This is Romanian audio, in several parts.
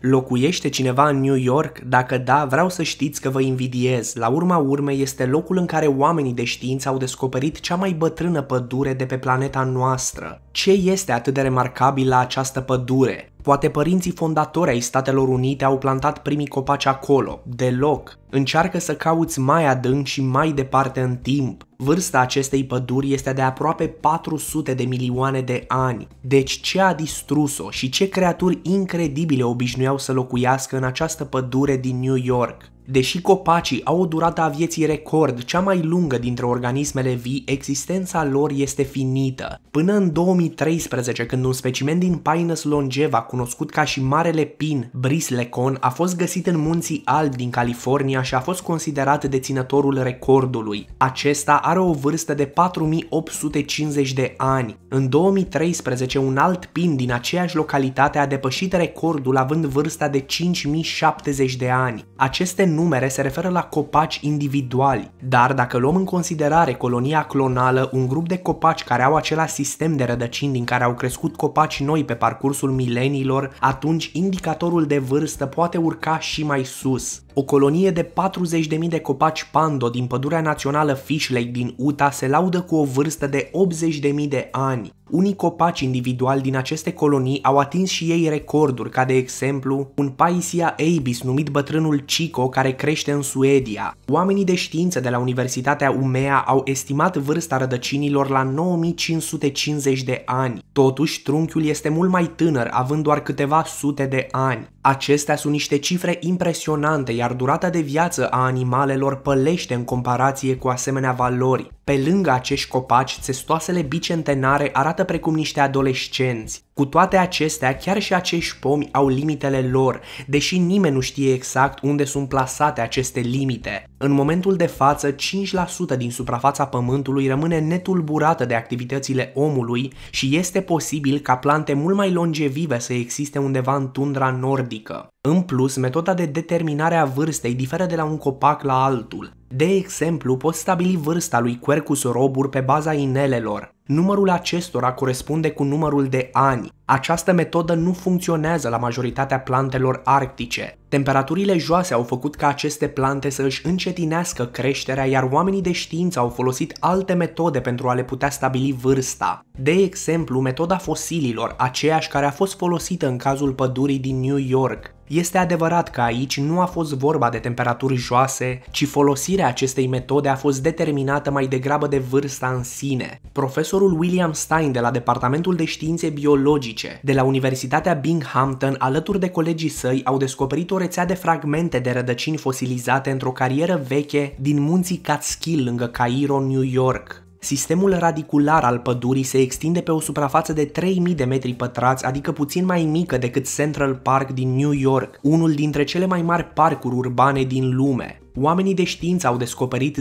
Locuiește cineva în New York? Dacă da, vreau să știți că vă invidiez. La urma urmei este locul în care oamenii de știință au descoperit cea mai bătrână pădure de pe planeta noastră. Ce este atât de remarcabil la această pădure? Poate părinții fondatori ai Statelor Unite au plantat primii copaci acolo, deloc. Încearcă să cauți mai adânc și mai departe în timp. Vârsta acestei păduri este de aproape 400 de milioane de ani. Deci ce a distrus-o și ce creaturi incredibile obișnuiau să locuiască în această pădure din New York? Deși copacii au o durată a vieții record, cea mai lungă dintre organismele vii, existența lor este finită. Până în 2013, când un specimen din Pinus longeva, cunoscut ca și Marele Pin, Brislecon, a fost găsit în munții Albi din California și a fost considerat deținătorul recordului. Acesta are o vârstă de 4850 de ani. În 2013, un alt pin din aceeași localitate a depășit recordul având vârsta de 5070 de ani. Aceste numere se referă la copaci individuali, dar dacă luăm în considerare colonia clonală, un grup de copaci care au același sistem de rădăcini din care au crescut copaci noi pe parcursul mileniilor, atunci indicatorul de vârstă poate urca și mai sus. O colonie de 40.000 de copaci pando din pădurea națională Fish Lake din Utah se laudă cu o vârstă de 80.000 de ani, unii copaci individuali din aceste colonii au atins și ei recorduri, ca de exemplu un Paisia Abis numit bătrânul Chico care crește în Suedia. Oamenii de știință de la Universitatea Umea au estimat vârsta rădăcinilor la 9550 de ani. Totuși, trunchiul este mult mai tânăr, având doar câteva sute de ani. Acestea sunt niște cifre impresionante, iar durata de viață a animalelor pălește în comparație cu asemenea valori. Pe lângă acești copaci, țestoasele bicentenare arată precum niște adolescenți. Cu toate acestea, chiar și acești pomi au limitele lor, deși nimeni nu știe exact unde sunt plasate aceste limite. În momentul de față, 5% din suprafața Pământului rămâne netulburată de activitățile omului și este posibil ca plante mult mai longevive să existe undeva în tundra nordică. În plus, metoda de determinare a vârstei diferă de la un copac la altul. De exemplu, poți stabili vârsta lui Quercus robur pe baza inelelor, Numărul acestora corespunde cu numărul de ani. Această metodă nu funcționează la majoritatea plantelor arctice. Temperaturile joase au făcut ca aceste plante să își încetinească creșterea, iar oamenii de știință au folosit alte metode pentru a le putea stabili vârsta. De exemplu, metoda fosililor, aceeași care a fost folosită în cazul pădurii din New York. Este adevărat că aici nu a fost vorba de temperaturi joase, ci folosirea acestei metode a fost determinată mai degrabă de vârsta în sine. Profesor profesorul William Stein de la Departamentul de Științe Biologice de la Universitatea Binghamton, alături de colegii săi, au descoperit o rețea de fragmente de rădăcini fosilizate într-o carieră veche din munții Catskill lângă Cairo, New York. Sistemul radicular al pădurii se extinde pe o suprafață de 3000 de metri pătrați, adică puțin mai mică decât Central Park din New York, unul dintre cele mai mari parcuri urbane din lume. Oamenii de știință au descoperit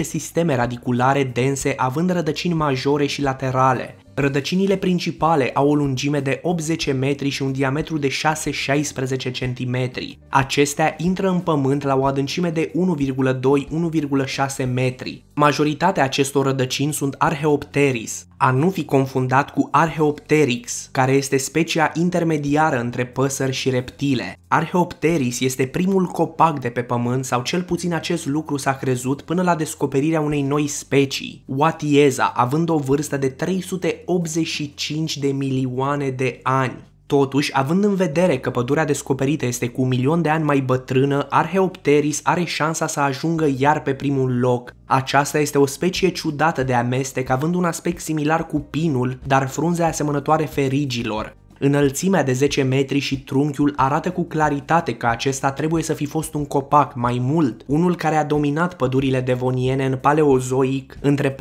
10-15 sisteme radiculare dense având rădăcini majore și laterale. Rădăcinile principale au o lungime de 80 metri și un diametru de 6-16 cm. Acestea intră în pământ la o adâncime de 1,2-1,6 metri. Majoritatea acestor rădăcini sunt Arheopteris, a nu fi confundat cu Arheopteryx, care este specia intermediară între păsări și reptile. Arheopteris este primul copac de pe pământ sau cel puțin acest lucru s-a crezut până la descoperirea unei noi specii, Watieza, având o vârstă de 385 de milioane de ani. Totuși, având în vedere că pădurea descoperită este cu un milion de ani mai bătrână, Arheopteris are șansa să ajungă iar pe primul loc. Aceasta este o specie ciudată de amestec, având un aspect similar cu pinul, dar frunze asemănătoare ferigilor. Înălțimea de 10 metri și trunchiul arată cu claritate că acesta trebuie să fi fost un copac mai mult, unul care a dominat pădurile devoniene în paleozoic între 419,2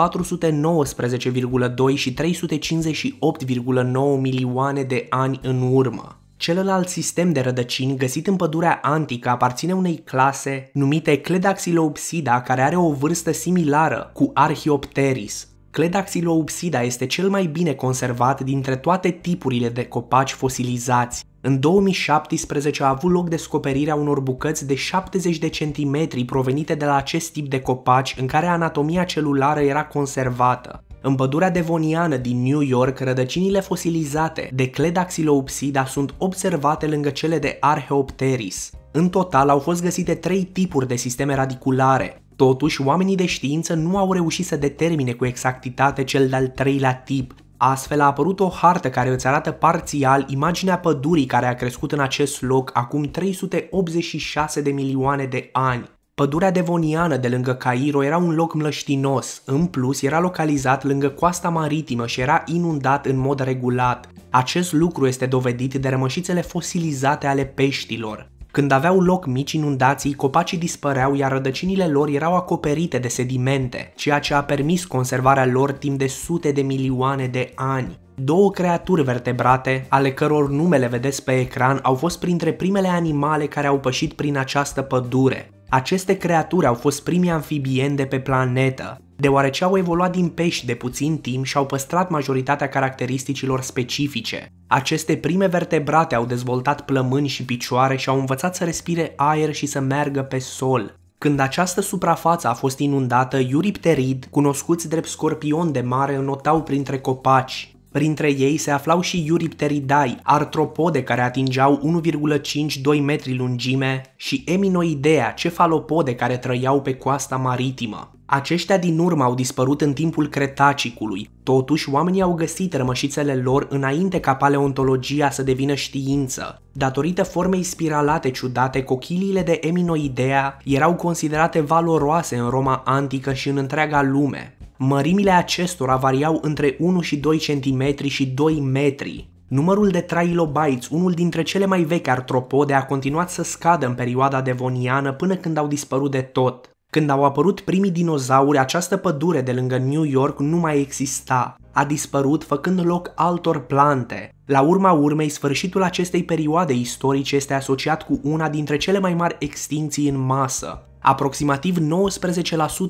și 358,9 milioane de ani în urmă. Celălalt sistem de rădăcini găsit în pădurea antică aparține unei clase numite Cledaxilopsida care are o vârstă similară cu Archaeopteris. Cledaxiloupsida este cel mai bine conservat dintre toate tipurile de copaci fosilizați. În 2017 a avut loc descoperirea unor bucăți de 70 de centimetri provenite de la acest tip de copaci în care anatomia celulară era conservată. În pădurea devoniană din New York, rădăcinile fosilizate de Cledaxiloupsida sunt observate lângă cele de Arheopteris. În total au fost găsite trei tipuri de sisteme radiculare, Totuși, oamenii de știință nu au reușit să determine cu exactitate cel de-al treilea tip. Astfel a apărut o hartă care îți arată parțial imaginea pădurii care a crescut în acest loc acum 386 de milioane de ani. Pădurea devoniană de lângă Cairo era un loc mlăștinos, în plus era localizat lângă coasta maritimă și era inundat în mod regulat. Acest lucru este dovedit de rămășițele fosilizate ale peștilor. Când aveau loc mici inundații, copacii dispăreau iar rădăcinile lor erau acoperite de sedimente, ceea ce a permis conservarea lor timp de sute de milioane de ani. Două creaturi vertebrate, ale căror nume le vedeți pe ecran, au fost printre primele animale care au pășit prin această pădure. Aceste creaturi au fost primii amfibieni de pe planetă, deoarece au evoluat din pești de puțin timp și au păstrat majoritatea caracteristicilor specifice. Aceste prime vertebrate au dezvoltat plămâni și picioare și au învățat să respire aer și să meargă pe sol. Când această suprafață a fost inundată, iuripterid, cunoscuți drept scorpion de mare, înotau printre copaci. Printre ei se aflau și Iuripteridai, artropode care atingeau 1,52 metri lungime și Eminoidea, cefalopode care trăiau pe coasta maritimă. Aceștia din urmă au dispărut în timpul Cretacicului, totuși oamenii au găsit rămășițele lor înainte ca paleontologia să devină știință. Datorită formei spiralate ciudate, cochiliile de Eminoidea erau considerate valoroase în Roma antică și în întreaga lume. Mărimile acestora variau între 1 și 2 cm și 2 metri. Numărul de trilobites, unul dintre cele mai vechi artropode, a continuat să scadă în perioada devoniană până când au dispărut de tot. Când au apărut primii dinozauri, această pădure de lângă New York nu mai exista. A dispărut făcând loc altor plante. La urma urmei, sfârșitul acestei perioade istorice este asociat cu una dintre cele mai mari extinții în masă, Aproximativ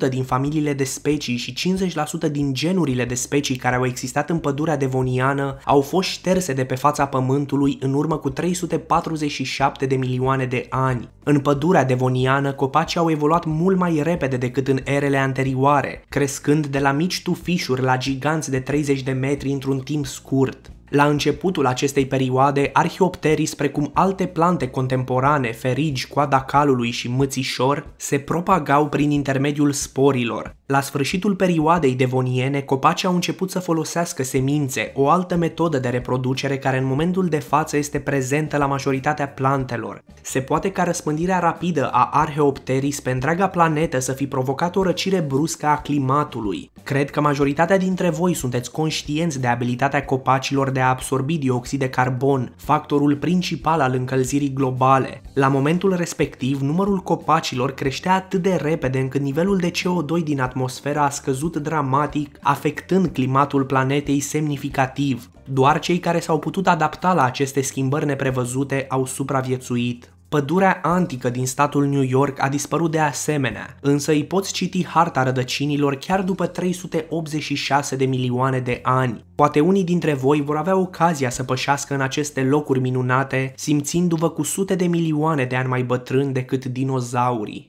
19% din familiile de specii și 50% din genurile de specii care au existat în pădurea devoniană au fost șterse de pe fața pământului în urmă cu 347 de milioane de ani. În pădurea devoniană, copacii au evoluat mult mai repede decât în erele anterioare, crescând de la mici tufișuri la giganți de 30 de metri într-un timp scurt. La începutul acestei perioade, arhiopteris, precum alte plante contemporane, ferigi, coada calului și mățișor, se propagau prin intermediul sporilor, la sfârșitul perioadei devoniene, copacii au început să folosească semințe, o altă metodă de reproducere care în momentul de față este prezentă la majoritatea plantelor. Se poate ca răspândirea rapidă a Arheopteris pe întreaga planetă să fi provocat o răcire bruscă a climatului. Cred că majoritatea dintre voi sunteți conștienți de abilitatea copacilor de a absorbi dioxid de carbon, factorul principal al încălzirii globale. La momentul respectiv, numărul copacilor creștea atât de repede încât nivelul de CO2 din atmosferă atmosfera a scăzut dramatic, afectând climatul planetei semnificativ. Doar cei care s-au putut adapta la aceste schimbări neprevăzute au supraviețuit. Pădurea antică din statul New York a dispărut de asemenea, însă îi poți citi harta rădăcinilor chiar după 386 de milioane de ani. Poate unii dintre voi vor avea ocazia să pășească în aceste locuri minunate, simțindu-vă cu sute de milioane de ani mai bătrâni decât dinozaurii.